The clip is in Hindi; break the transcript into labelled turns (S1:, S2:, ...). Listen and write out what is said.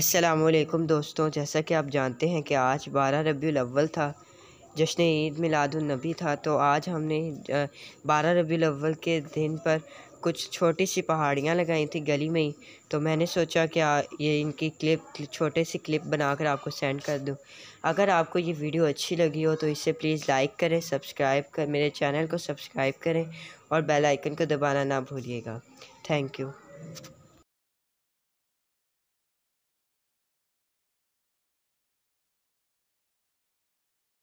S1: असलकम दोस्तों जैसा कि आप जानते हैं कि आज बारह रबी अव्वल था जश्न ईद मिलादुलनबी था तो आज हमने बारह रबी अव्वल के दिन पर कुछ छोटी सी पहाड़ियाँ लगाई थी गली में ही तो मैंने सोचा कि ये इनकी क्लिप छोटे सी क्लिप बनाकर आपको सेंड कर दूँ अगर आपको ये वीडियो अच्छी लगी हो तो इसे प्लीज़ लाइक करें सब्सक्राइब कर मेरे चैनल को सब्सक्राइब करें और बेल आइकन को दबाना ना भूलिएगा थैंक
S2: यू